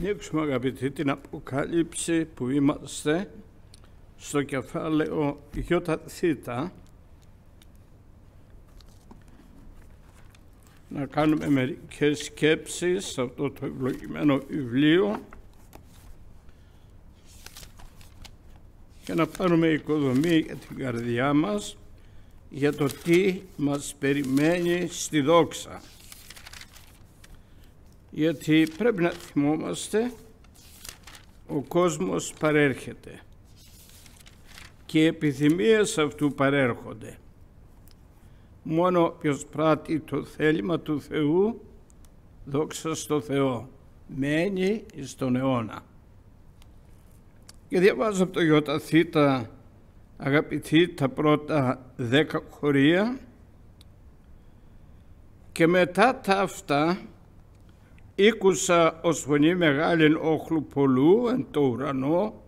ανοίξουμε αγαπητοί την Αποκάλυψη που είμαστε στο κεφάλαιο Θήτα. να κάνουμε μερικές σκέψεις σε αυτό το ευλογημένο βιβλίο και να πάρουμε οικοδομή για την καρδιά μας για το τι μας περιμένει στη δόξα γιατί πρέπει να θυμόμαστε ο κόσμος παρέρχεται και οι επιθυμίες αυτού παρέρχονται. Μόνο ποιος πράττει το θέλημα του Θεού, δόξα στο Θεό, μένει στον αιώνα. Και διαβάζω από το Ιωτα Θήτα, αγαπητοί, τα πρώτα δέκα χωρία και μετά τα αυτά Ήκουσα ως φωνή μεγάλην όχλου πολλού εν το ουρανό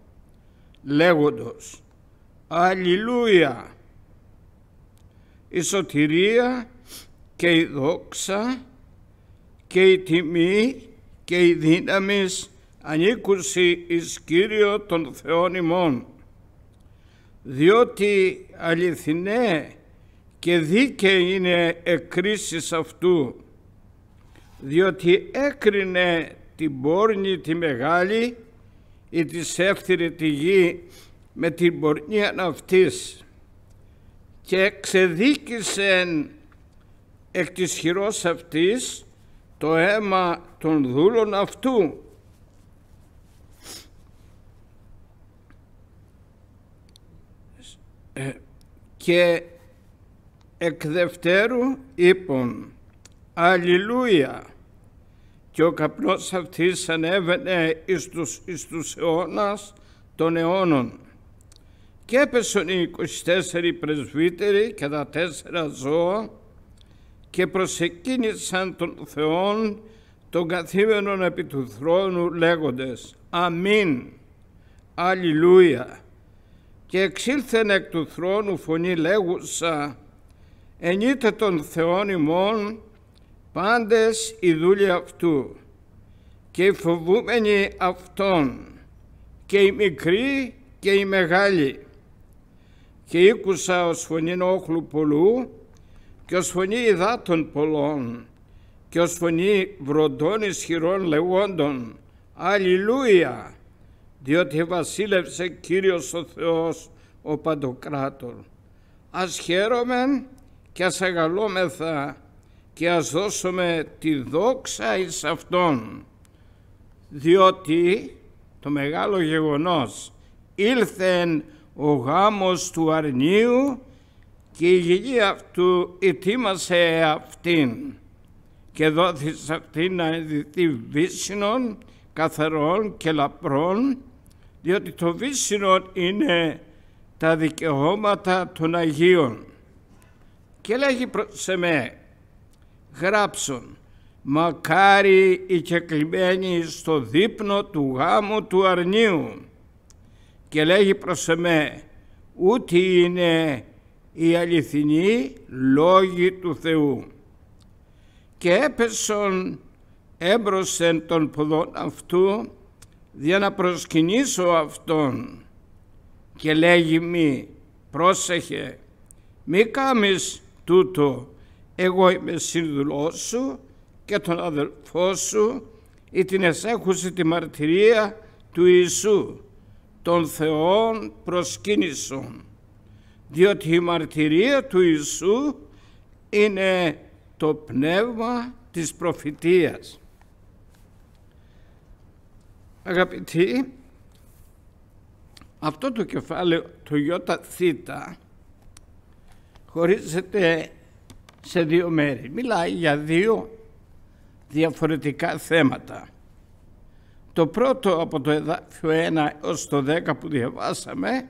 λέγοντος Αλληλούια η σωτηρία και η δόξα και η τιμή και η δύναμης ανήκουσι εις Κύριο των Θεών ημών διότι αληθινέ και δίκαιη είναι εκκρίσεις αυτού διότι έκρινε την πόρνη τη μεγάλη ή τη τη γη με την πορνεία αυτής και ξεδίκησε εκ της χειρός αυτής το αίμα των δούλων αυτού. Ε, και εκ δευτέρου είπων «Αλληλούια» και ο καπνός αυτής ανέβαινε εις τους, εις τους αιώνας των αιώνων. Και έπεσαν οι 24 πρεσβύτεροι και τα τέσσερα ζώα και προσεκίνησαν τον Θεόν τον καθήμενον επί του θρόνου λέγοντες «Αμήν, Αλληλούια». Και εξήλθεν εκ του θρόνου φωνή λέγουσα «Ενείτε τον Θεόν ημών πάντες η δούλοι αυτού και οι φοβούμενοι αυτών και οι μικροί και οι μεγάλοι και ήκουσα ως φωνή όχλου πολλού και ως φωνή υδάτων πολλών και ως φωνή βροντών ισχυρών λεγόντων Αλληλούια διότι βασίλευσε Κύριος ο Θεός ο Παντοκράτορ ας χαίρομεν και ας αγαλώμεθα και ας δώσουμε τη δόξα εις Αυτόν, διότι το μεγάλο γεγονός ήλθεν ο γάμος του αρνίου και η γη αυτού ετοίμασε αυτήν και δόθη σε αυτήν να ειδηθεί βύσσινον, καθαρών και λαπρών, διότι το βύσινον είναι τα δικαιώματα των Αγίων. Και λέγει σε με, γράψον «Μακάρι η στο δείπνο του γάμου του αρνίου» και λέγει προς εμέ «Ούτε είναι η αληθινή λόγοι του Θεού» και έπεσον έμπροσεν τον ποδών αυτού για να προσκυνήσω αυτόν και λέγει μη πρόσεχε μη κάμεις τούτο εγώ είμαι σύνδουλό σου και τον αδελφό σου ή την εσέχουση τη μαρτυρία του Ιησού, των Θεών προσκύνησον, διότι η την εσεχουσε τη μαρτυρια του Ιησού είναι το πνεύμα της προφητείας. Αγαπητοί, αυτό το κεφάλαιο του θητα χωρίζεται σε δύο μέρη. Μιλάει για δύο διαφορετικά θέματα. Το πρώτο από το εδάφιο 1 έως το 10 που διαβάσαμε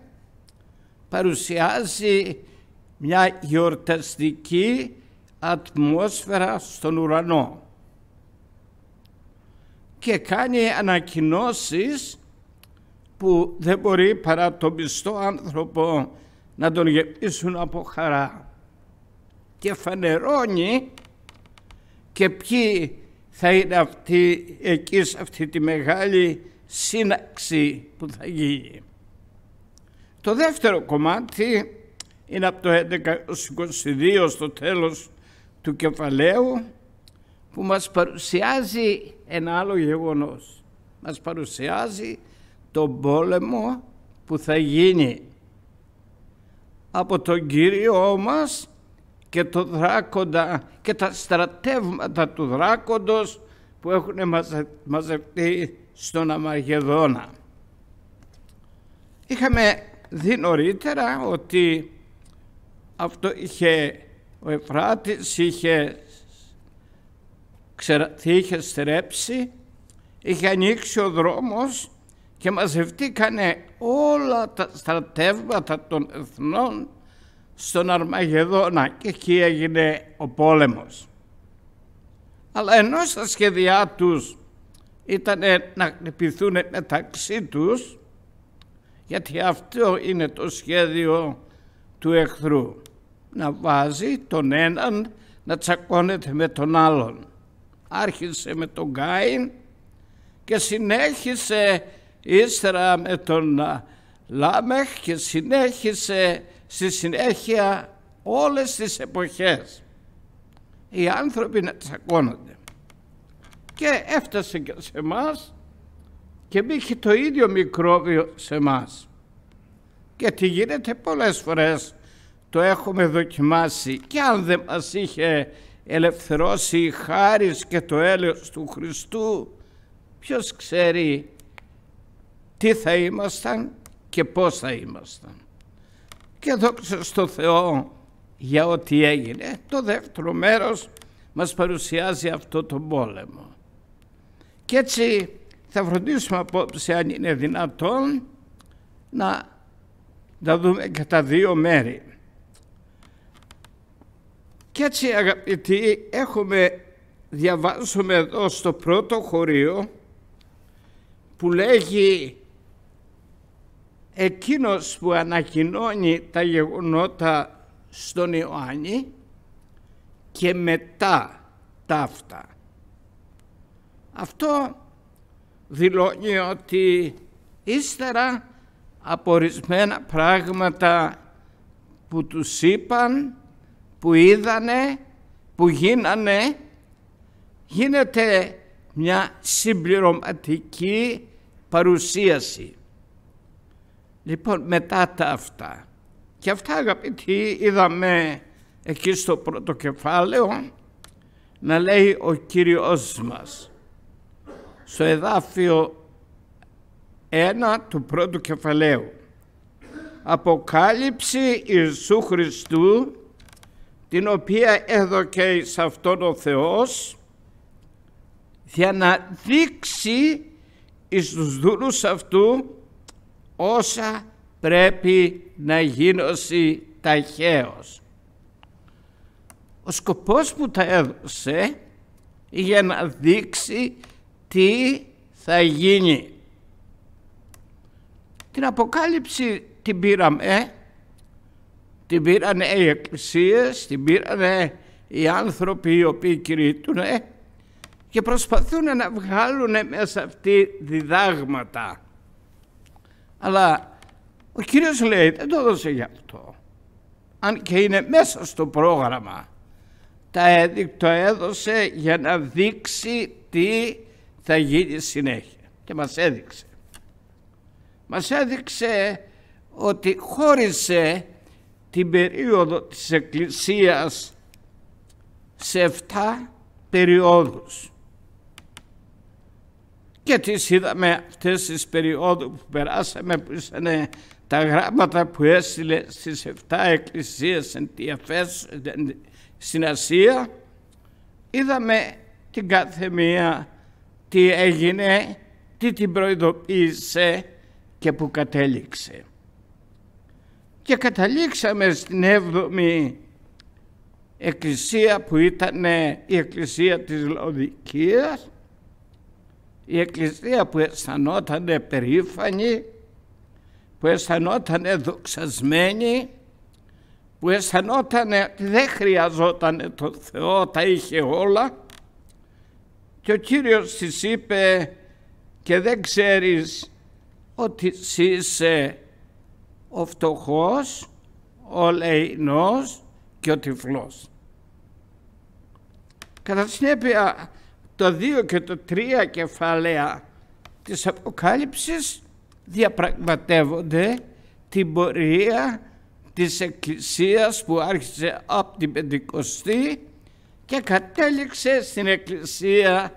παρουσιάζει μια γιορταστική ατμόσφαιρα στον ουρανό και κάνει ανακοινώσεις που δεν μπορεί παρά τον πιστό άνθρωπο να τον γεμίσουν από χαρά και φανερώνει και ποιοι θα είναι αυτοί εκεί σε αυτή τη μεγάλη σύναξη που θα γίνει. Το δεύτερο κομμάτι είναι από το 1122 στο τέλος του κεφαλαίου που μας παρουσιάζει ένα άλλο γεγονός. Μας παρουσιάζει τον πόλεμο που θα γίνει από τον Κύριό μας και το δράκοντα και τα στρατεύματα του δράκοντος που έχουν μαζευτεί στον Αμαγεδόνα. Είχαμε δει νωρίτερα ότι αυτό είχε, ο Εφράτης είχε, ξεραθεί, είχε στρέψει, είχε ανοίξει ο δρόμος και μαζευτήκανε όλα τα στρατεύματα των εθνών στον Αρμαγεδόνα και εκεί έγινε ο πόλεμος. Αλλά ενώ στα σχέδιά τους ήταν να χτυπηθούν μεταξύ τους, γιατί αυτό είναι το σχέδιο του εχθρού, να βάζει τον έναν να τσακώνεται με τον άλλον. Άρχισε με τον Κάιν και συνέχισε ύστερα με τον Λάμεχ και συνέχισε στη συνέχεια όλες τις εποχές οι άνθρωποι να τσακώνονται. Και έφτασε και σε εμάς και μπήκε το ίδιο μικρόβιο σε εμάς. Και τι γίνεται πολλές φορές το έχουμε δοκιμάσει και αν δεν μας είχε ελευθερώσει η χάρις και το έλεος του Χριστού ποιος ξέρει τι θα ήμασταν και πώς θα ήμασταν και δόξα στο Θεό για ό,τι έγινε. Ε, το δεύτερο μέρος μας παρουσιάζει αυτό το πόλεμο. Και έτσι θα φροντίσουμε απόψε αν είναι δυνατόν να τα δούμε και τα δύο μέρη. Και έτσι αγαπητοί έχουμε, διαβάσουμε εδώ στο πρώτο χωρίο που λέγει εκείνος που ανακοινώνει τα γεγονότα στον Ιωάννη και μετά ταύτα. Αυτό δηλώνει ότι ύστερα από ορισμένα πράγματα που τους είπαν, που είδανε, που γίνανε, γίνεται μια συμπληρωματική παρουσίαση. Λοιπόν, μετά τα αυτά. Και αυτά αγαπητοί είδαμε εκεί στο πρώτο κεφάλαιο να λέει ο Κύριος μας στο εδάφιο 1 του πρώτου κεφαλαίου. Αποκάλυψη Ιησού Χριστού την οποία έδωκες σε Αυτόν ο Θεός για να δείξει εις τους δούλους αυτού όσα πρέπει να γίνωσει ταχαίως. Ο σκοπός που τα έδωσε για να δείξει τι θα γίνει. Την αποκάλυψη την πήραμε, την πήρανε οι εκκλησίες, την πήρανε οι άνθρωποι οι οποίοι κηρύττουν και προσπαθούν να βγάλουν μέσα αυτή διδάγματα. Αλλά ο Κύριος λέει δεν το δώσε γι' αυτό. Αν και είναι μέσα στο πρόγραμμα. Τα το έδωσε για να δείξει τι θα γίνει συνέχεια. Και μας έδειξε. Μας έδειξε ότι χώρισε την περίοδο της Εκκλησίας σε 7 περιόδους και τις είδαμε αυτές τις περιόδου που περάσαμε που ήταν τα γράμματα που έστειλε στις 7 εκκλησίες στην Ασία είδαμε την κάθε μία τι έγινε, τι την προειδοποίησε και που κατέληξε. Και καταλήξαμε στην 7η εκκλησία που ήταν η εκκλησία της Λοδικίας η Εκκλησία που αισθανόταν περήφανη, που αισθανόταν δοξασμένη, που αισθανόταν ότι δεν χρειαζόταν το Θεό, τα είχε όλα και ο Κύριος της είπε και δεν ξέρεις ότι εσύ είσαι ο φτωχός, ο λεϊνός και ο τυφλός. Κατά συνέπεια το 2 και το 3 κεφαλαία της Αποκάλυψης διαπραγματεύονται την πορεία της Εκκλησίας που άρχισε από την Πεντηκοστή και κατέληξε στην Εκκλησία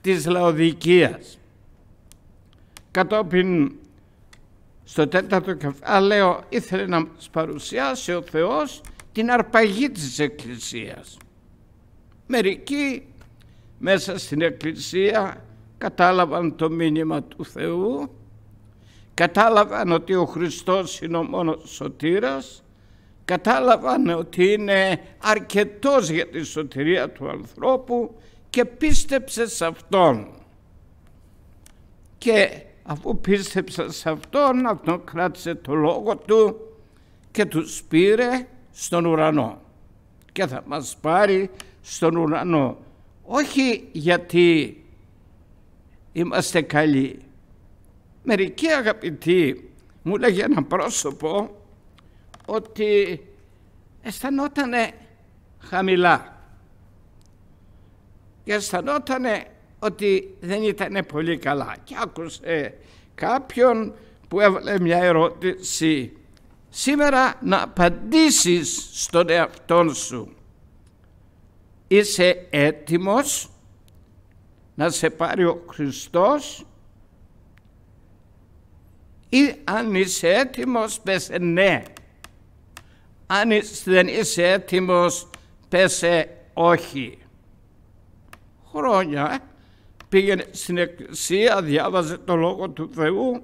της Λαοδικίας. Κατόπιν στο τέταρτο κεφάλαιο ήθελε να μας παρουσιάσει ο Θεός την αρπαγή της Εκκλησίας. Μερικοί μέσα στην Εκκλησία κατάλαβαν το μήνυμα του Θεού, κατάλαβαν ότι ο Χριστός είναι ο μόνος σωτήρας, κατάλαβαν ότι είναι αρκετός για τη σωτηρία του ανθρώπου και πίστεψε σε Αυτόν. Και αφού πίστεψε σε Αυτόν, Αυτόν κράτησε το λόγο Του και τους πήρε στον ουρανό και θα μας πάρει στον ουρανό όχι γιατί είμαστε καλοί. Μερικοί αγαπητοί μου λέγε ένα πρόσωπο ότι αισθανότανε χαμηλά και αισθανότανε ότι δεν ήταν πολύ καλά και άκουσε κάποιον που έβαλε μια ερώτηση σήμερα να απαντήσεις στον εαυτό σου είσαι έτοιμος να σε πάρει ο Χριστός ή αν είσαι έτοιμος πες ναι. Αν δεν είσαι έτοιμος πες όχι. Χρόνια ε. πήγαινε στην εκκλησία, διάβαζε το Λόγο του Θεού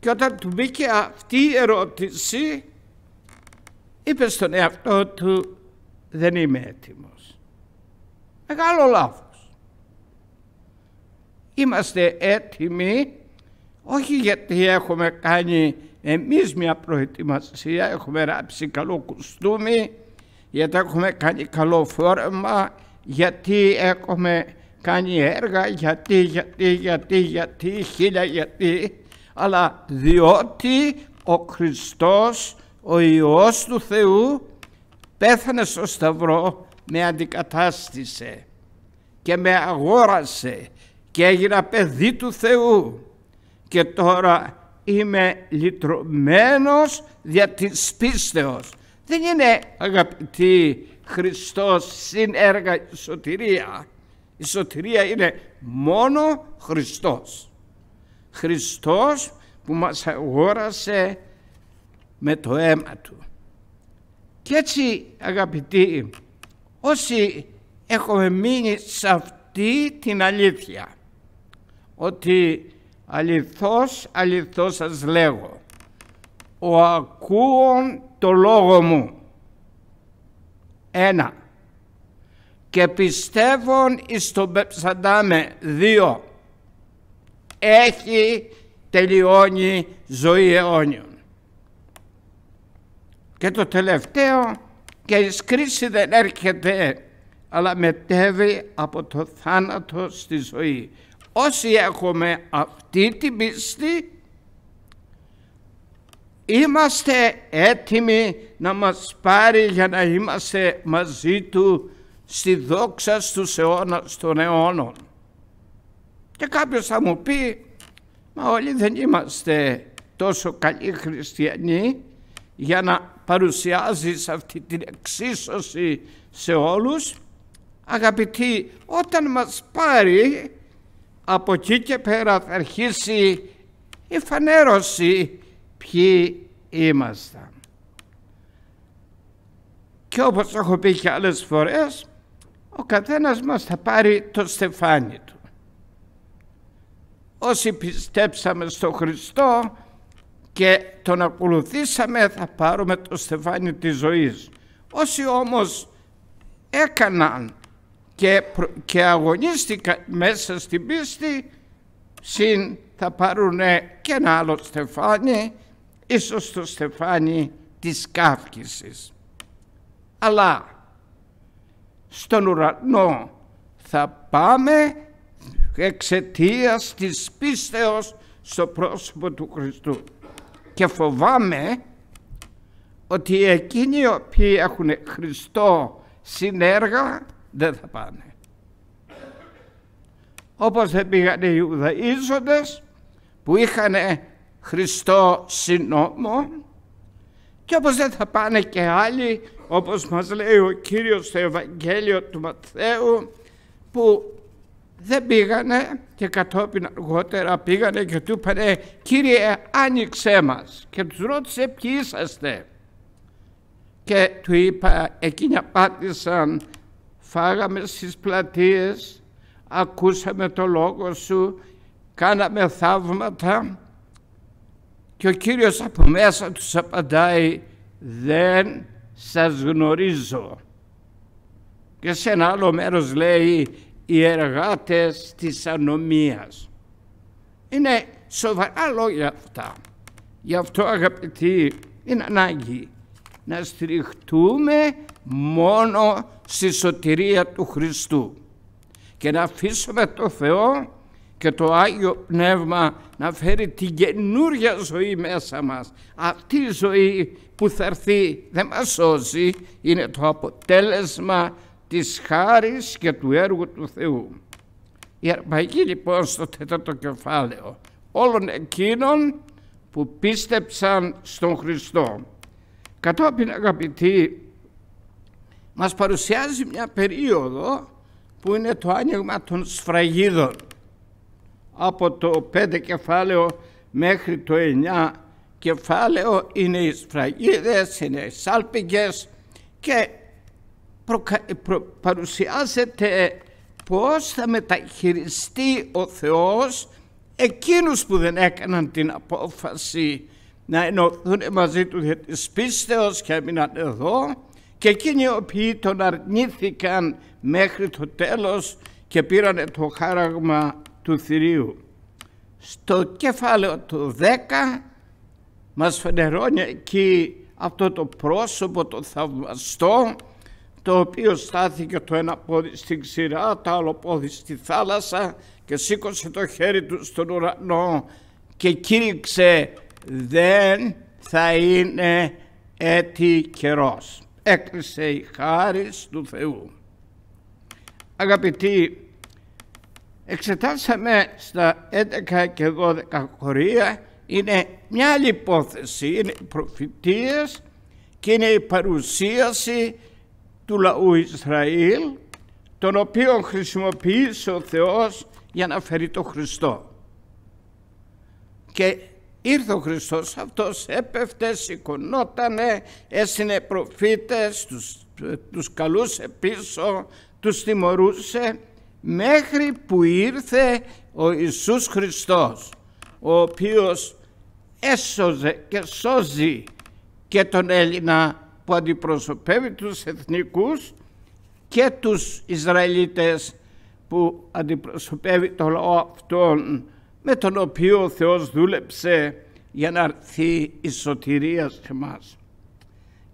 και όταν του μπήκε αυτή η ερώτηση είπε στον εαυτό του δεν είμαι έτοιμος. Μεγάλο λάθος. Είμαστε έτοιμοι όχι γιατί έχουμε κάνει εμείς μια προετοιμασία, έχουμε ράψει καλό κουστούμι, γιατί έχουμε κάνει καλό φόρμα, γιατί έχουμε κάνει έργα, γιατί, γιατί, γιατί, γιατί, χίλια γιατί, αλλά διότι ο Χριστός, ο Υιός του Θεού, πέθανε στο Σταυρό με αντικατάστησε και με αγόρασε και έγινα παιδί του Θεού και τώρα είμαι λυτρωμένος δια της πίστεως. Δεν είναι αγαπητοί Χριστός συνέργα σωτηρία. Η σωτηρία είναι μόνο Χριστός. Χριστός που μας αγόρασε με το αίμα Του. Και έτσι αγαπητοί όσοι έχουμε μείνει σε αυτή την αλήθεια ότι αληθώς, αληθώς σας λέγω ο ακούων το λόγο μου ένα και πιστεύων εις τον πεψαντάμε δύο έχει τελειώνει ζωή αιώνιων και το τελευταίο και η κρίση δεν έρχεται αλλά μετέβει από το θάνατο στη ζωή. Όσοι έχουμε αυτή την πίστη είμαστε έτοιμοι να μας πάρει για να είμαστε μαζί Του στη δόξα στους αιώνας των αιώνων. Και κάποιος θα μου πει, μα όλοι δεν είμαστε τόσο καλοί χριστιανοί για να παρουσιάζεις αυτή την εξίσωση σε όλους αγαπητοί όταν μας πάρει από εκεί και πέρα θα αρχίσει η φανέρωση ποιοι είμαστε. Και όπως έχω πει και άλλες φορές, ο καθένας μας θα πάρει το στεφάνι του. Όσοι πιστέψαμε στο Χριστό και τον ακολουθήσαμε θα πάρουμε το στεφάνι της ζωής. Όσοι όμως έκαναν και, και αγωνίστηκαν μέσα στην πίστη, συν θα πάρουν και ένα άλλο στεφάνι, ίσως το στεφάνι της καύκησης. Αλλά στον ουρανό θα πάμε εξαιτίας της πίστεως στο πρόσωπο του Χριστού και φοβάμαι ότι εκείνοι οι οποίοι έχουν Χριστό συνέργα δεν θα πάνε. Όπως δεν πήγαν οι Ιουδαΐζοντες που είχαν Χριστό συνόμο και όπως δεν θα πάνε και άλλοι όπως μας λέει ο Κύριος στο Ευαγγέλιο του Ματθαίου που δεν πήγανε και κατόπιν αργότερα πήγανε και του είπανε «Κύριε άνοιξέ μας» και τους ρώτησε «Ποιοι είσαστε» και του είπα εκείνοι απάντησαν «Φάγαμε στις πλατείες, ακούσαμε το λόγο σου, κάναμε θαύματα» και ο Κύριος από μέσα τους απαντάει «Δεν σας γνωρίζω» και σε ένα άλλο μέρος λέει οι εργάτες της ανομίας. Είναι σοβαρά λόγια αυτά. Γι' αυτό αγαπητοί είναι ανάγκη να στριχτούμε μόνο στη σωτηρία του Χριστού και να αφήσουμε το Θεό και το Άγιο Πνεύμα να φέρει την καινούρια ζωή μέσα μας. Αυτή η ζωή που θα έρθει δεν μας σώζει, είναι το αποτέλεσμα της χάρης και του έργου του Θεού. Η αρπαγή λοιπόν στο τέταρτο κεφάλαιο όλων εκείνων που πίστεψαν στον Χριστό. Κατόπιν αγαπητοί μας παρουσιάζει μια περίοδο που είναι το άνοιγμα των σφραγίδων από το 5 κεφάλαιο μέχρι το 9 κεφάλαιο είναι οι σφραγίδες, είναι οι σάλπιγγες και προκα... Ε, προ... παρουσιάζεται ε, πώς θα μεταχειριστεί ο Θεός εκείνους που δεν έκαναν την απόφαση να ενωθούν μαζί του για της πίστεως και έμειναν εδώ και εκείνοι οι οποίοι τον αρνήθηκαν μέχρι το τέλος και πήραν το χάραγμα του θηρίου. Στο κεφάλαιο του 10 μας φανερώνει εκεί αυτό το πρόσωπο το θαυμαστό το οποίο στάθηκε το ένα πόδι στην ξηρά, το άλλο πόδι στη θάλασσα και σήκωσε το χέρι του στον ουρανό και κήρυξε «Δεν θα είναι έτη καιρός». Έκλεισε η χάρη του Θεού. Αγαπητοί, εξετάσαμε στα 11 και 12 χωρία, είναι μια άλλη υπόθεση, είναι οι προφητείες και είναι η παρουσίαση του λαού Ισραήλ, τον οποίο χρησιμοποίησε ο Θεός για να φέρει το Χριστό. Και ήρθε ο Χριστός αυτός, έπεφτε, σηκωνότανε, έσυνε προφήτες, τους, τους καλούσε πίσω, τους τιμωρούσε, μέχρι που ήρθε ο Ιησούς Χριστός, ο οποίος έσωζε και σώζει και τον Έλληνα που αντιπροσωπεύει τους εθνικούς και τους Ισραηλίτες που αντιπροσωπεύει το λαό αυτόν με τον οποίο ο Θεός δούλεψε για να έρθει η σωτηρία σε μας.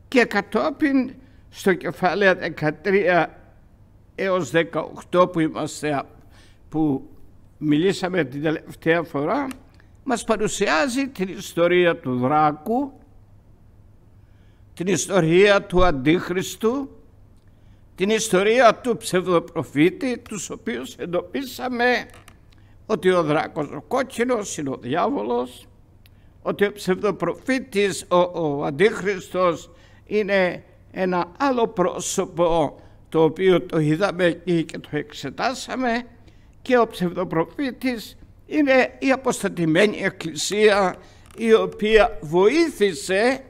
Και κατόπιν στο κεφάλαιο 13 έως 18 που είμαστε που μιλήσαμε την τελευταία φορά μας παρουσιάζει την ιστορία του δράκου την ιστορία του Αντίχριστου, την ιστορία του ψευδοπροφήτη, τους οποίους εντοπίσαμε ότι ο δράκος ο κόκκινος είναι ο διάβολος, ότι ο ψευδοπροφήτης, ο, ο Αντίχριστος, είναι ένα άλλο πρόσωπο το οποίο το είδαμε εκεί και το εξετάσαμε και ο ψευδοπροφήτης είναι η αποστατημένη εκκλησία η οποία βοήθησε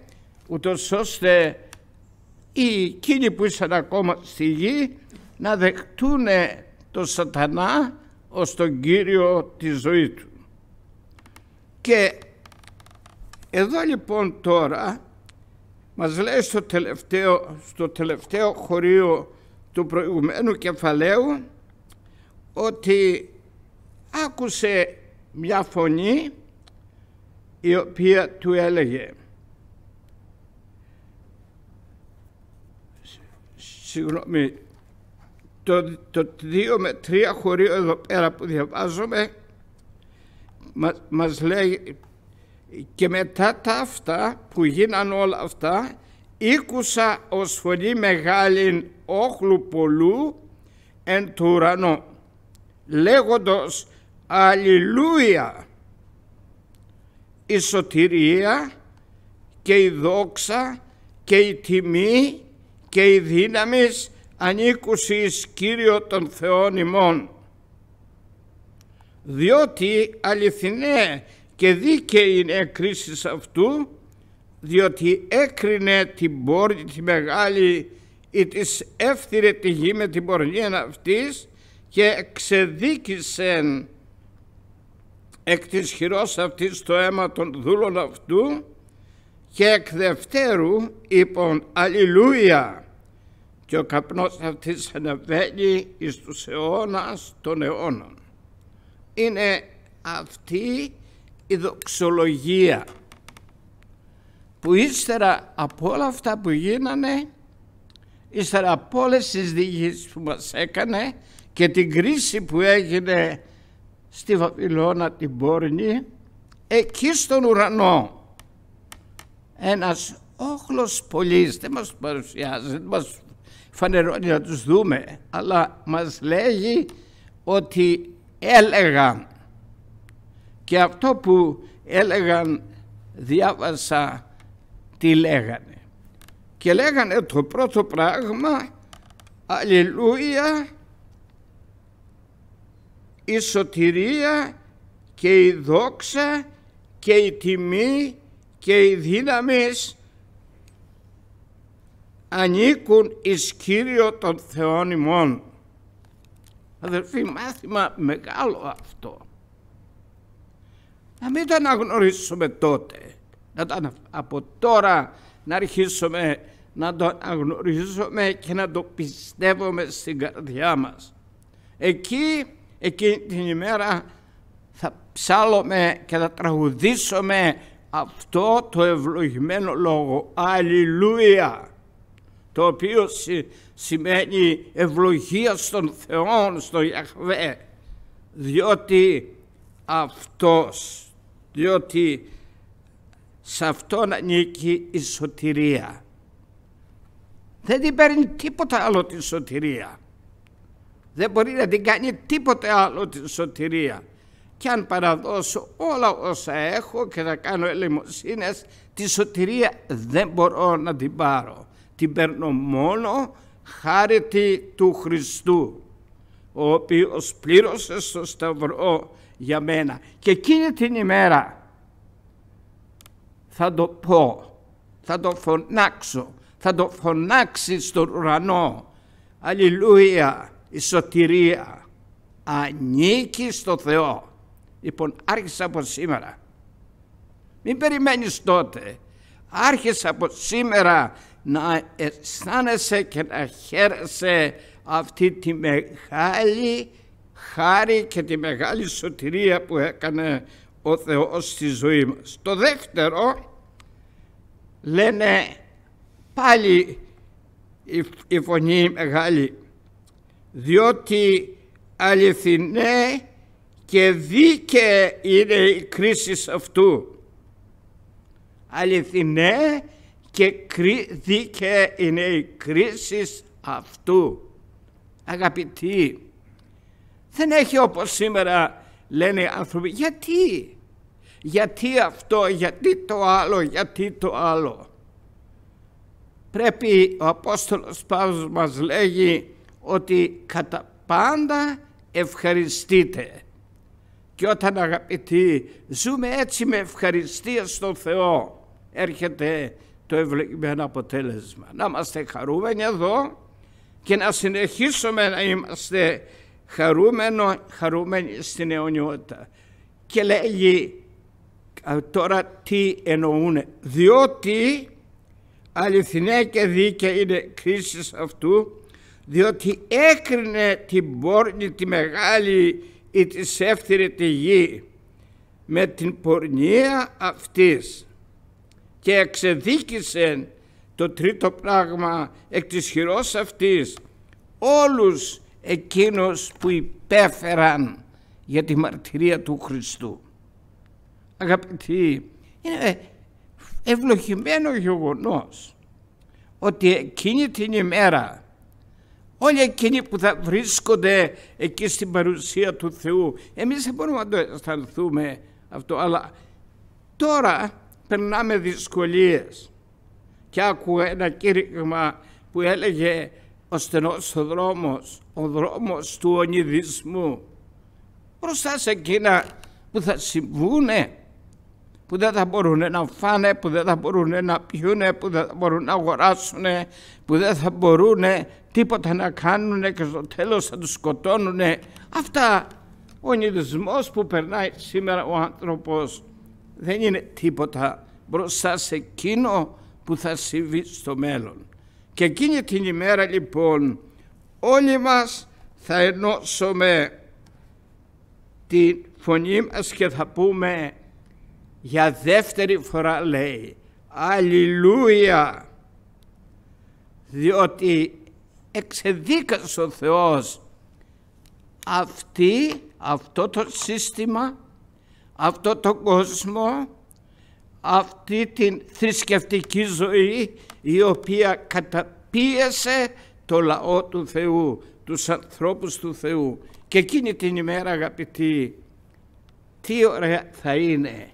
ούτως ώστε οι εκείνοι που ήσαν ακόμα στη γη να δεχτούν το σατανά ως τον Κύριο της ζωής του. Και εδώ λοιπόν τώρα μας λέει στο τελευταίο, στο τελευταίο χωρίο του προηγουμένου κεφαλαίου ότι άκουσε μια φωνή η οποία του έλεγε συγγνώμη, το, το 2 με 3 χωρίο εδώ πέρα που διαβάζουμε μας, μας λέει και μετά τα αυτά που γίναν όλα αυτά ήκουσα ως φωνή μεγάλην όχλου πολλού εν του ουρανό λέγοντος Αλληλούια η σωτηρία και η δόξα και η τιμή και η δύναμις ανήκουσις Κύριο των Θεών ημών. Διότι αληθινέ και δίκαιη είναι κρίσης αυτού, διότι έκρινε την πόρνη τη μεγάλη ή της έφθυρε τη γη με την πορνεία αυτής και ξεδίκησεν εκ της χειρός αυτής το αίμα των δούλων αυτού και εκ δευτέρου είπων Αλληλούια και ο καπνός αυτής ανεβαίνει εις τους αιώνας των αιώνων. Είναι αυτή η δοξολογία που ύστερα από όλα αυτά που γίνανε, ύστερα από όλες τις διηγήσεις που μας έκανε και την κρίση που έγινε στη Βαβυλώνα την Πόρνη, εκεί στον ουρανό ένας όχλος πολύς, δεν μας παρουσιάζει, δεν μας φανερώνει να τους δούμε αλλά μας λέγει ότι έλεγαν και αυτό που έλεγαν διάβασα τι λέγανε και λέγανε το πρώτο πράγμα Αλληλούια η σωτηρία και η δόξα και η τιμή και η δύναμη ανήκουν εις Κύριο των Θεών ημών. Αδερφοί μάθημα μεγάλο αυτό. Να μην τα αναγνωρίσουμε τότε. Να από τώρα να αρχίσουμε να το αναγνωρίζουμε και να το πιστεύουμε στην καρδιά μας. Εκεί, εκείνη την ημέρα θα ψάλλουμε και θα τραγουδήσουμε αυτό το ευλογημένο λόγο. Αλληλούια! το οποίο σημαίνει ευλογία στον Θεό, στον Ιαχβέ, διότι Αυτός, διότι σε Αυτόν ανήκει η σωτηρία. Δεν την παίρνει τίποτα άλλο τη σωτηρία. Δεν μπορεί να την κάνει τίποτε άλλο τη σωτηρία. Και αν παραδώσω όλα όσα έχω και θα κάνω ελεημοσύνες, τη σωτηρία δεν μπορώ να την πάρω την παίρνω μόνο χάρη του Χριστού ο οποίος πλήρωσε στο σταυρό για μένα. Και εκείνη την ημέρα θα το πω, θα το φωνάξω, θα το φωνάξει στον ουρανό. Αλληλούια, η σωτηρία ανήκει στο Θεό. Λοιπόν, άρχισα από σήμερα. Μην περιμένεις τότε. Άρχισα από σήμερα να αισθάνεσαι και να χαίρεσαι αυτή τη μεγάλη χάρη και τη μεγάλη σωτηρία που έκανε ο Θεός στη ζωή μας. Το δεύτερο λένε πάλι η, φωνή μεγάλη διότι αληθινέ και δίκαιε είναι η κρίση αυτού. Αληθινέ και δίκαια είναι η κρίση αυτού. Αγαπητοί, δεν έχει όπως σήμερα λένε οι άνθρωποι γιατί, γιατί αυτό, γιατί το άλλο, γιατί το άλλο. Πρέπει ο Απόστολος Παύλος μας λέγει ότι κατά πάντα ευχαριστείτε. Και όταν αγαπητοί ζούμε έτσι με ευχαριστία στον Θεό έρχεται το ευλογημένο αποτέλεσμα. Να είμαστε χαρούμενοι εδώ και να συνεχίσουμε να είμαστε χαρούμενο, χαρούμενοι στην αιωνιότητα. Και λέγει τώρα τι εννοούν. Διότι αληθινέ και δίκαια είναι κρίσεις αυτού, διότι έκρινε την πόρνη τη μεγάλη ή τη σεύθυρη τη γη με την πορνεία αυτής και εξεδίκησε το τρίτο πράγμα εκ της χειρός αυτής όλους εκείνους που υπέφεραν για τη μαρτυρία του Χριστού. Αγαπητοί, είναι ε, ευλογημένο γεγονός ότι εκείνη την ημέρα όλοι εκείνοι που θα βρίσκονται εκεί στην παρουσία του Θεού εμείς δεν μπορούμε να το αισθανθούμε αυτό αλλά τώρα περνάμε δυσκολίες. Και άκουγα ένα κήρυγμα που έλεγε ο στενός ο δρόμος, ο δρόμος του ονειδισμού. Μπροστά σε εκείνα που θα συμβούνε, που δεν θα μπορούν να φάνε, που δεν θα μπορούν να πιούνε, που δεν θα μπορούν να αγοράσουν, που δεν θα μπορούν τίποτα να κάνουν και στο τέλος θα τους σκοτώνουν. Αυτά ο ονειδισμός που περνάει σήμερα ο άνθρωπος δεν είναι τίποτα μπροστά σε εκείνο που θα συμβεί στο μέλλον. Και εκείνη την ημέρα λοιπόν όλοι μας θα ενώσουμε τη φωνή μας και θα πούμε για δεύτερη φορά λέει Αλληλούια διότι εξεδίκασε ο Θεός αυτή, αυτό το σύστημα αυτό το κόσμο, αυτή την θρησκευτική ζωή η οποία καταπίεσε το λαό του Θεού, τους ανθρώπους του Θεού. Και εκείνη την ημέρα αγαπητοί, τι ωραία θα είναι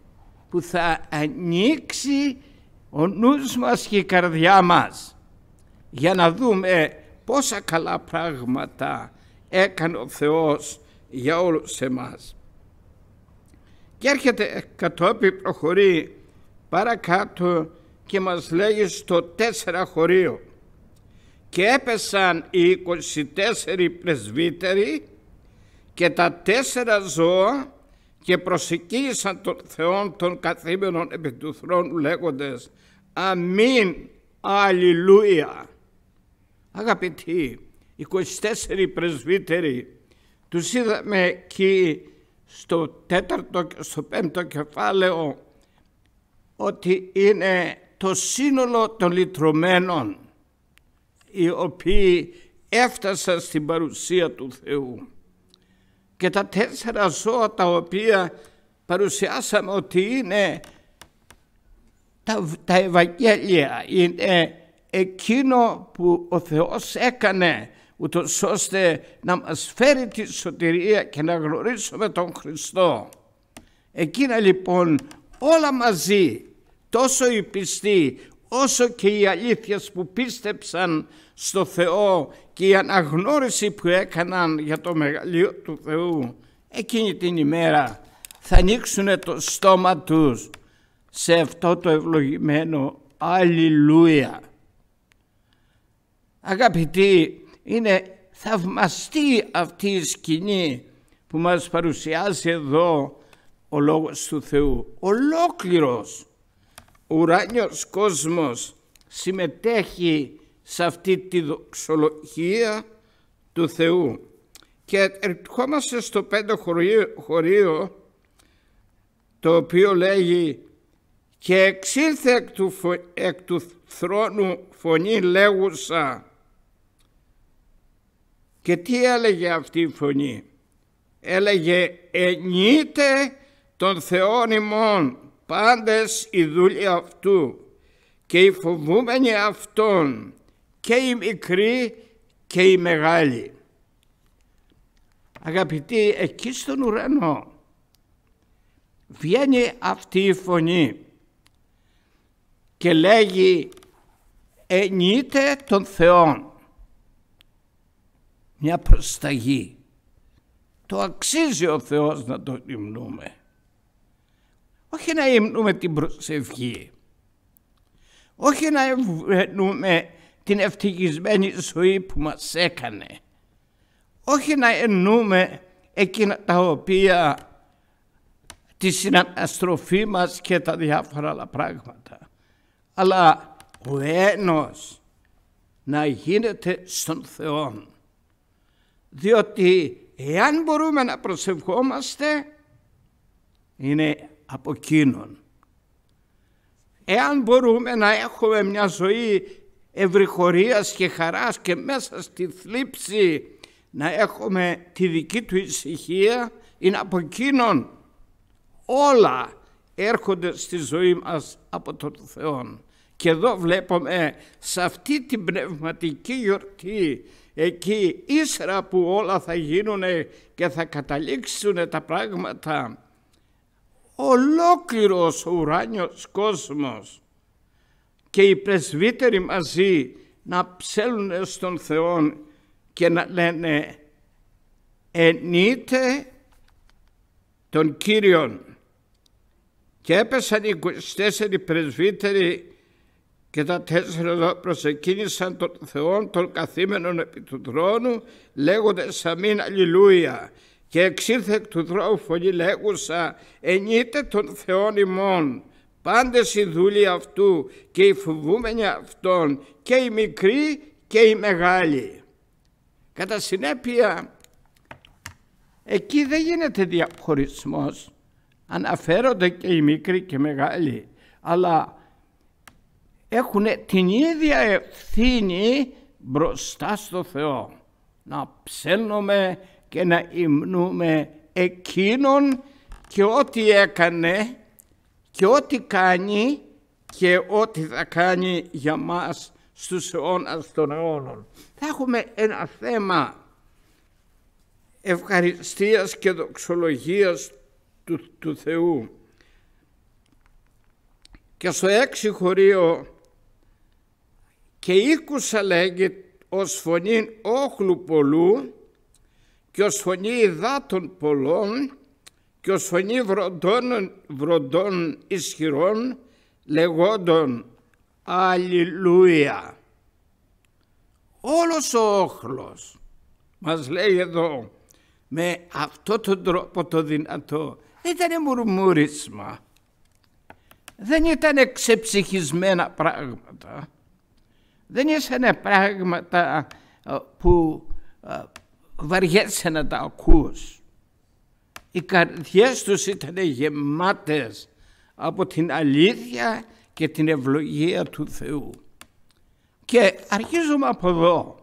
που θα ανοίξει ο νους μας και η καρδιά μας για να δούμε πόσα καλά πράγματα έκανε ο Θεός για όλους εμάς. Και έρχεται κατόπι προχωρεί παρακάτω και μας λέγει στο τέσσερα χωρίο και έπεσαν οι 24 πρεσβύτεροι και τα τέσσερα ζώα και προσεκίησαν τον Θεόν των καθήμενων επί του θρόνου λέγοντες Αμήν, Αλληλούια. Αγαπητοί, 24 πρεσβύτεροι, τους είδαμε εκεί στο τέταρτο και στο πέμπτο κεφάλαιο ότι είναι το σύνολο των λυτρωμένων οι οποίοι έφτασαν στην παρουσία του Θεού. Και τα τέσσερα ζώα τα οποία παρουσιάσαμε ότι είναι τα, τα Ευαγγέλια, είναι εκείνο που ο Θεός έκανε ούτως ώστε να μας φέρει τη σωτηρία και να γνωρίσουμε τον Χριστό. Εκείνα λοιπόν όλα μαζί, τόσο οι πιστοί όσο και οι αλήθειες που πίστεψαν στο Θεό και η αναγνώριση που έκαναν για το μεγαλείο του Θεού, εκείνη την ημέρα θα ανοίξουν το στόμα τους σε αυτό το ευλογημένο Αλληλούια. Αγαπητοί, είναι θαυμαστή αυτή η σκηνή που μας παρουσιάζει εδώ ο Λόγος του Θεού. Ολόκληρος ο ουράνιος κόσμος συμμετέχει σε αυτή τη δοξολογία του Θεού. Και ερχόμαστε στο πέντε χωρίο, το οποίο λέγει «Και εξήλθε εκ του, εκ του θρόνου φωνή λέγουσα και τι έλεγε αυτή η φωνή. Έλεγε Ενίτε τον θεών ημών, πάντες η αυτού και οι φοβούμενοι αυτών και οι μικροί και οι μεγάλοι». Αγαπητοί, εκεί στον ουρανό βγαίνει αυτή η φωνή και λέγει Ενίτε τον Θεόν» μια προσταγή. Το αξίζει ο Θεός να το υμνούμε. Όχι να υμνούμε την προσευχή. Όχι να ευνούμε την ευτυχισμένη ζωή που μας έκανε. Όχι να εννοούμε εκείνα τα οποία τη συναναστροφή μας και τα διάφορα άλλα πράγματα. Αλλά ο ένος να γίνεται στον Θεόν διότι εάν μπορούμε να προσευχόμαστε είναι από εκείνον. Εάν μπορούμε να έχουμε μια ζωή ευρυχωρίας και χαράς και μέσα στη θλίψη να έχουμε τη δική του ησυχία είναι από εκείνον. Όλα έρχονται στη ζωή μας από τον Θεό. Και εδώ βλέπουμε σε αυτή την πνευματική γιορτή εκεί ύστερα που όλα θα γίνουν και θα καταλήξουν τα πράγματα ολόκληρος ο ουράνιος κόσμος και οι πρεσβύτεροι μαζί να ψέλνουν στον Θεό και να λένε ενείτε τον Κύριον και έπεσαν οι 24 πρεσβύτεροι και τα τέσσερα εδώ προσεκίνησαν τον Θεόν των καθήμενων επί του θρόνου λέγοντας αμήν αλληλούια και εξήρθε εκ του θρόνου φωνή λέγουσα ενείτε τον Θεόν ημών πάντες οι δούλοι αυτού και οι φοβούμενοι αυτών και οι μικροί και οι μεγάλοι. Κατά συνέπεια εκεί δεν γίνεται διαχωρισμός αναφέρονται και οι μικροί και οι μεγάλοι αλλά έχουν την ίδια ευθύνη μπροστά στο Θεό. Να ψέλνουμε και να υμνούμε εκείνον και ό,τι έκανε και ό,τι κάνει και ό,τι θα κάνει για μας στους αιώνας των αιώνων. Θα έχουμε ένα θέμα ευχαριστίας και δοξολογίας του, του Θεού. Και στο έξι χωρίο και ήκουσα λέγει ως φωνή όχλου πολλού και ως φωνή υδάτων πολλών και ως φωνή βροντών, ισχυρών λεγόντων Αλληλούια. Όλος ο όχλος μας λέει εδώ με αυτό τον τρόπο το δυνατό δεν ήταν μουρμούρισμα. Δεν ήταν ξεψυχισμένα πράγματα δεν ήσαν πράγματα που ε, βαριέσαι να τα ακούς. Οι καρδιές τους ήταν γεμάτες από την αλήθεια και την ευλογία του Θεού. Και αρχίζουμε από εδώ.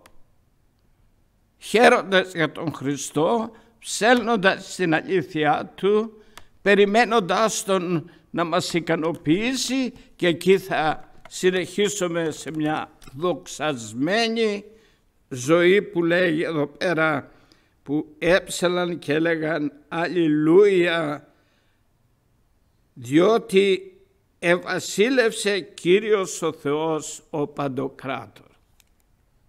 Χαίροντας για τον Χριστό, ψέλνοντας την αλήθειά Του, περιμένοντας Τον να μας ικανοποιήσει και εκεί θα συνεχίσουμε σε μια δοξασμένη ζωή που λέει εδώ πέρα που έψελαν και έλεγαν Αλληλούια διότι ευασίλευσε Κύριος ο Θεός ο Παντοκράτορ.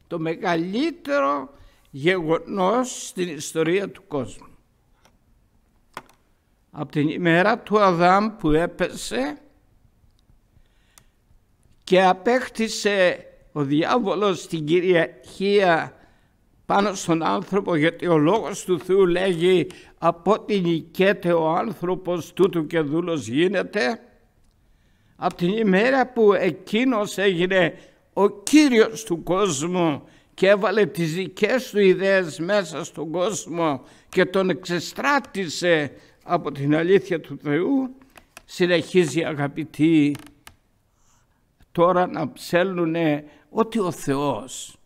Το μεγαλύτερο γεγονός στην ιστορία του κόσμου. Από την ημέρα του Αδάμ που έπεσε και απέκτησε ο διάβολος στην κυριαρχία πάνω στον άνθρωπο γιατί ο λόγος του Θεού λέγει από ό,τι νικέται ο άνθρωπος τούτου και δούλος γίνεται από την ημέρα που εκείνος έγινε ο Κύριος του κόσμου και έβαλε τις δικές του ιδέες μέσα στον κόσμο και τον εξεστράτησε από την αλήθεια του Θεού συνεχίζει αγαπητοί τώρα να ψέλνουν ότι ο Θεός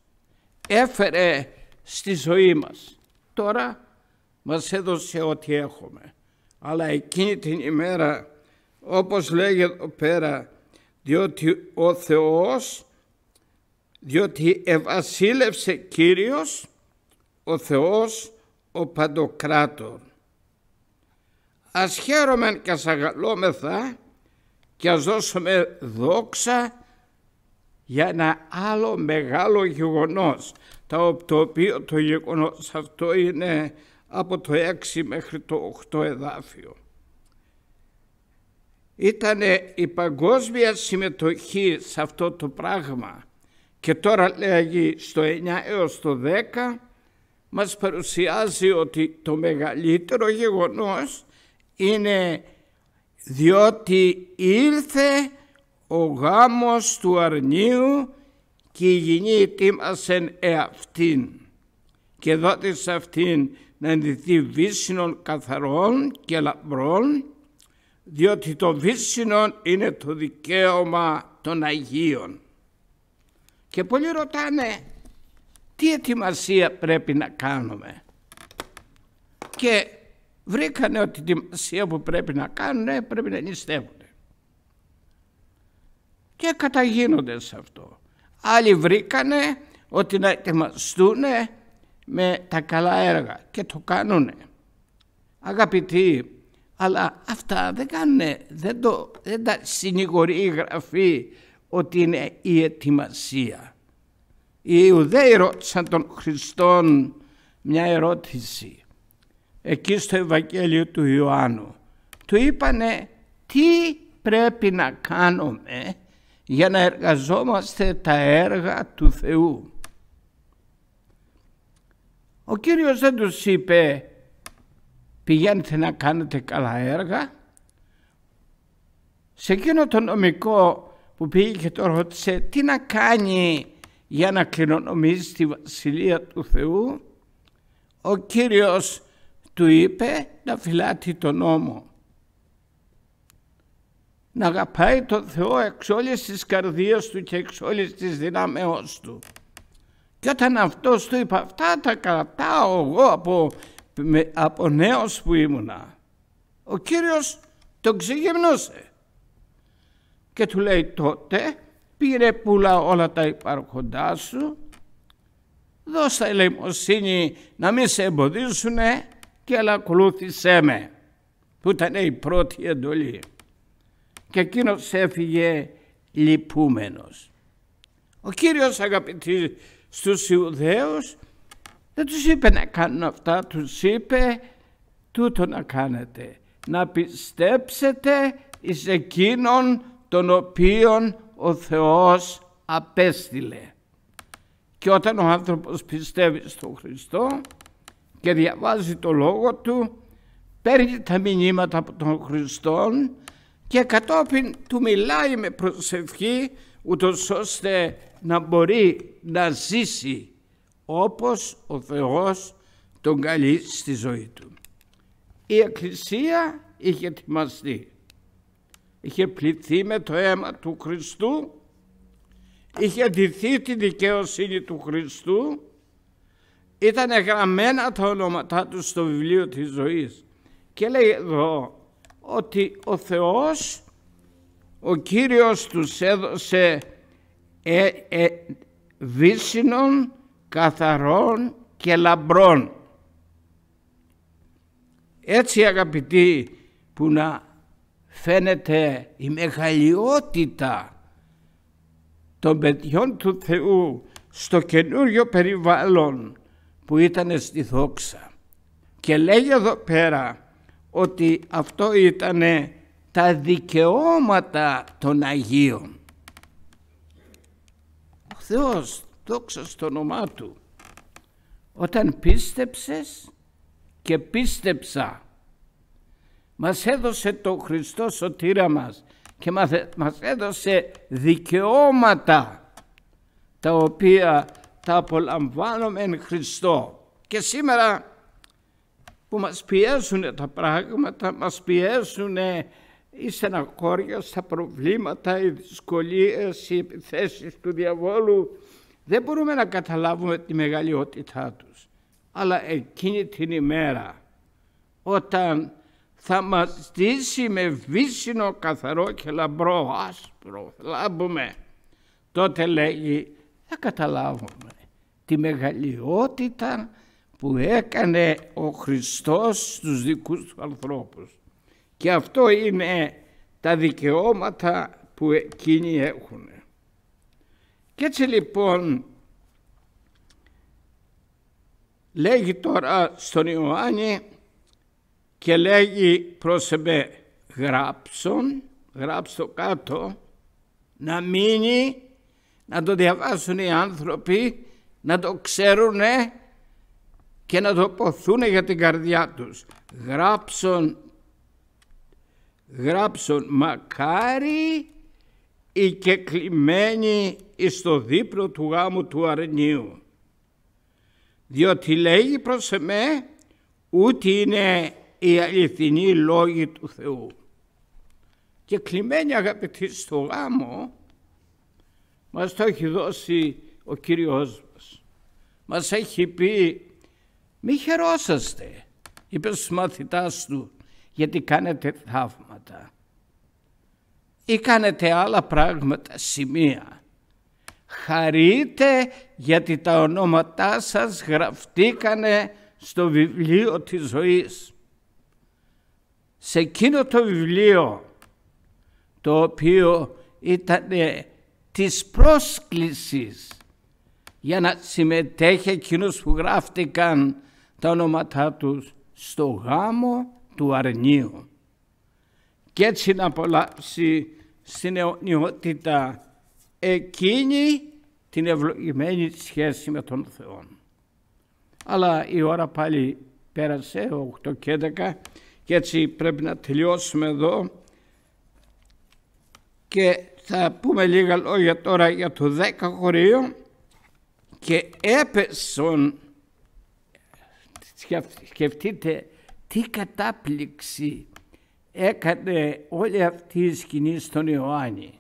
έφερε στη ζωή μας. Τώρα μας έδωσε ό,τι έχουμε. Αλλά εκείνη την ημέρα, όπως λέγεται εδώ πέρα, διότι ο Θεός, διότι ευασίλευσε Κύριος, ο Θεός ο Παντοκράτορ. Ας χαίρομαι και ας αγαλώμεθα και ας δώσουμε δόξα για ένα άλλο μεγάλο γεγονός, το οποίο το γεγονός αυτό είναι από το 6 μέχρι το 8 εδάφιο. Ήταν η παγκόσμια συμμετοχή σε αυτό το πράγμα και τώρα λέγει στο 9 έως το 10 μας παρουσιάζει ότι το μεγαλύτερο γεγονός είναι διότι ήλθε ο γάμος του αρνίου και η γηνή ετοίμασεν εαυτήν και δότης αυτήν να ενδυθεί βύσινων καθαρών και λαμπρών διότι το βύσσινον είναι το δικαίωμα των Αγίων. Και πολλοί ρωτάνε τι ετοιμασία πρέπει να κάνουμε. Και βρήκανε ότι η ετοιμασία που πρέπει να κάνουν πρέπει να νηστεύουν και καταγίνονται σε αυτό. Άλλοι βρήκανε ότι να ετοιμαστούν με τα καλά έργα και το κάνουν. Αγαπητοί, αλλά αυτά δεν, κάνουν, δεν, το, δεν τα συνηγορεί η Γραφή ότι είναι η ετοιμασία. Οι Ιουδαίοι ρώτησαν τον Χριστόν μια ερώτηση εκεί στο Ευαγγέλιο του Ιωάννου. Του είπανε τι πρέπει να κάνουμε για να εργαζόμαστε τα έργα του Θεού. Ο Κύριος δεν τους είπε πηγαίνετε να κάνετε καλά έργα. Σε εκείνο το νομικό που πήγε και το ρώτησε τι να κάνει για να κληρονομήσει τη Βασιλεία του Θεού, ο Κύριος του είπε να φυλάτει τον νόμο να αγαπάει το Θεό εξ όλης της καρδίας του και εξ όλης της δυνάμεώς του. Και όταν αυτός του είπε αυτά τα κρατάω εγώ από, από νέος που ήμουνα. Ο Κύριος τον ξεγυμνώσε και του λέει τότε πήρε πουλά όλα τα υπάρχοντά σου δώσα ελεημοσύνη να μην σε εμποδίσουνε και αλλά ακολούθησέ με που ήταν η πρώτη εντολή και εκείνος έφυγε λυπούμενος. Ο Κύριος αγαπητοί στους Ιουδαίους δεν τους είπε να κάνουν αυτά, τους είπε τούτο να κάνετε. Να πιστέψετε εις εκείνον τον οποίον ο Θεός απέστειλε. Και όταν ο άνθρωπος πιστεύει στον Χριστό και διαβάζει το λόγο του, παίρνει τα μηνύματα από τον Χριστόν και κατόπιν του μιλάει με προσευχή ούτως ώστε να μπορεί να ζήσει όπως ο Θεός τον καλεί στη ζωή του. Η Εκκλησία είχε ετοιμαστεί, είχε πληθεί με το αίμα του Χριστού, είχε ντυθεί τη δικαιοσύνη του Χριστού, ήταν γραμμένα τα ονόματά του στο βιβλίο της ζωής. Και λέει εδώ ότι ο Θεός, ο Κύριος τους έδωσε ε, ε, καθαρών και λαμπρών. Έτσι αγαπητοί που να φαίνεται η μεγαλειότητα των παιδιών του Θεού στο καινούριο περιβάλλον που ήταν στη δόξα. Και λέει εδώ πέρα ότι αυτό ήταν τα δικαιώματα των Αγίων. Ο Θεός, δόξα στο όνομά Του, όταν πίστεψες και πίστεψα, μας έδωσε το Χριστό σωτήρα μας και μας έδωσε δικαιώματα τα οποία τα απολαμβάνουμε εν Χριστώ. Και σήμερα που μας πιέζουν τα πράγματα, μας πιέζουν οι στεναχώρια στα προβλήματα, οι δυσκολίες, οι επιθέσεις του διαβόλου. Δεν μπορούμε να καταλάβουμε τη μεγαλειότητά τους. Αλλά εκείνη την ημέρα, όταν θα μας δείσει με βύσσινο καθαρό και λαμπρό, άσπρο, λάμπουμε, τότε λέγει, θα καταλάβουμε τη μεγαλειότητα που έκανε ο Χριστός στους δικούς του ανθρώπους. Και αυτό είναι τα δικαιώματα που εκείνοι έχουν. Και έτσι λοιπόν λέγει τώρα στον Ιωάννη και λέγει προς εμέ γράψον, γράψω κάτω, να μείνει, να το διαβάσουν οι άνθρωποι, να το ξέρουνε και να το ποθούν για την καρδιά τους. Γράψον, γράψον μακάρι οι κεκλειμένοι εις το δίπλο του γάμου του αρνίου. Διότι λέγει προς εμέ ούτε είναι οι αληθινοί λόγοι του Θεού. Και κλειμένοι αγαπητοί στο γάμο μας το έχει δώσει ο Κύριος μας. Μας έχει πει μη χαιρόσαστε, είπε στους μαθητάς του, γιατί κάνετε θαύματα. Ή κάνετε άλλα πράγματα, σημεία. Χαρείτε γιατί τα ονόματά σας γραφτήκανε στο βιβλίο της ζωής. Σε εκείνο το βιβλίο, το οποίο ήταν της πρόσκλησης για να συμμετέχει εκείνους που γράφτηκαν τα ονόματά τους στο γάμο του αρνίου και έτσι να απολαύσει στην αιωνιότητα εκείνη την ευλογημένη σχέση με τον Θεό. Αλλά η ώρα πάλι πέρασε, 8 και 11, και έτσι πρέπει να τελειώσουμε εδώ και θα πούμε λίγα λόγια τώρα για το 10 χωρίο και έπεσον Σκεφτείτε τι κατάπληξη έκανε όλη αυτή η σκηνή στον Ιωάννη.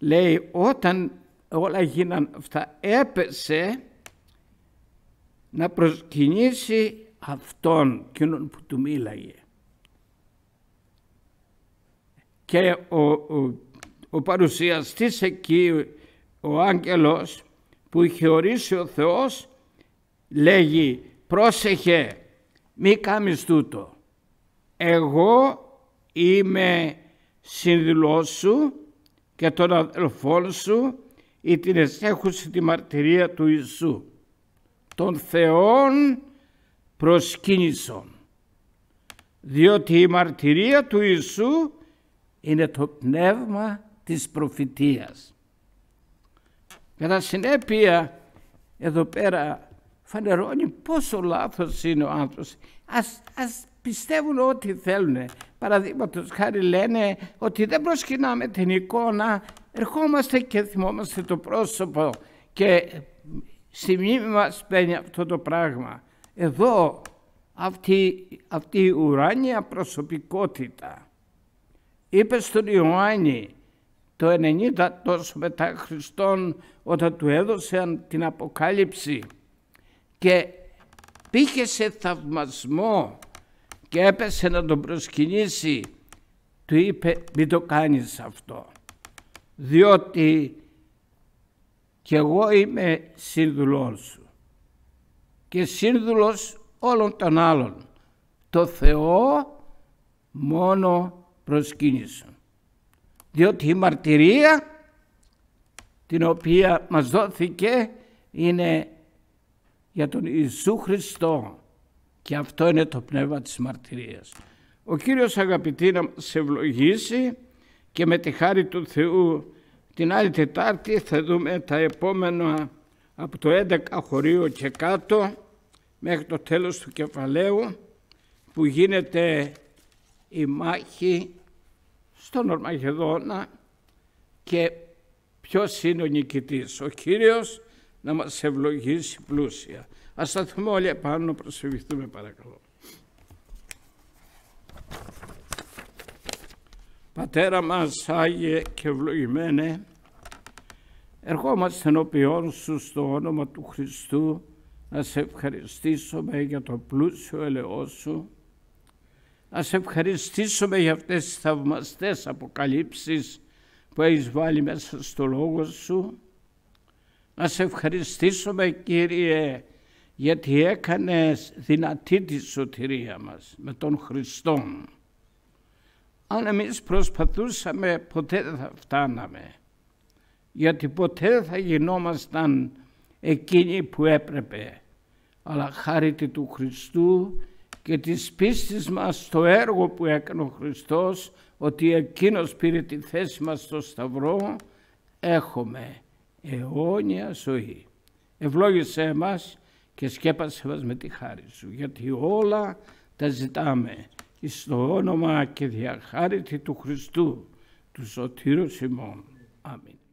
Λέει όταν όλα γίναν αυτά έπεσε να προσκυνήσει αυτόν εκείνον που του μίλαγε. Και ο, ο, ο παρουσιαστής εκεί, ο άγγελος που είχε ορίσει ο Θεός λέγει πρόσεχε μη κάνεις τούτο. Εγώ είμαι συνδηλός σου και των αδελφών σου ή την εσέχουση τη μαρτυρία του Ιησού. Τον Θεόν προσκύνησον. Διότι η μαρτυρία του ιησου των θεων προσκυνησον διοτι είναι το πνεύμα της προφητείας. Κατά συνέπεια, εδώ πέρα φανερώνει πόσο λάθος είναι ο άνθρωπος. Ας, πιστεύουν ό,τι θέλουν. Παραδείγματος χάρη λένε ότι δεν προσκυνάμε την εικόνα, ερχόμαστε και θυμόμαστε το πρόσωπο και στη μνήμη μας παίρνει αυτό το πράγμα. Εδώ αυτή, αυτή η ουράνια προσωπικότητα. Είπε στον Ιωάννη το 90 τόσο μετά Χριστόν όταν του έδωσαν την Αποκάλυψη και πήγε σε θαυμασμό και έπεσε να τον προσκυνήσει. Του είπε μην το κάνεις αυτό διότι κι εγώ είμαι σύνδουλός σου και σύνδουλος όλων των άλλων. Το Θεό μόνο προσκύνησον. Διότι η μαρτυρία την οποία μας δόθηκε είναι για τον Ιησού Χριστό. Και αυτό είναι το πνεύμα της μαρτυρίας. Ο Κύριος αγαπητή να σε ευλογήσει και με τη χάρη του Θεού την άλλη Τετάρτη θα δούμε τα επόμενα από το 11 χωρίο και κάτω μέχρι το τέλος του κεφαλαίου που γίνεται η μάχη στον Ορμαγεδόνα και ποιος είναι ο νικητής. Ο Κύριος να μας ευλογήσει πλούσια. Ας σταθούμε όλοι επάνω να προσευχηθούμε παρακαλώ. Πατέρα μας Άγιε και ευλογημένε, ερχόμαστε ενώπιόν σου στο όνομα του Χριστού να σε ευχαριστήσουμε για το πλούσιο ελαιό σου, να σε ευχαριστήσουμε για αυτές τις θαυμαστές αποκαλύψεις που έχεις βάλει μέσα στο λόγο σου, να σε ευχαριστήσουμε Κύριε γιατί έκανες δυνατή τη σωτηρία μας με τον Χριστό. Αν εμείς προσπαθούσαμε ποτέ δεν θα φτάναμε γιατί ποτέ δεν θα γινόμασταν εκείνοι που έπρεπε αλλά χάρη του Χριστού και της πίστης μας στο έργο που έκανε ο Χριστός ότι Εκείνος πήρε τη θέση μας στο Σταυρό έχουμε αιώνια ζωή. Ευλόγησέ μας και σκέπασέ μας με τη χάρη σου, γιατί όλα τα ζητάμε στο όνομα και διαχάρητη του Χριστού, του Σωτήρου Σιμών. Αμήν.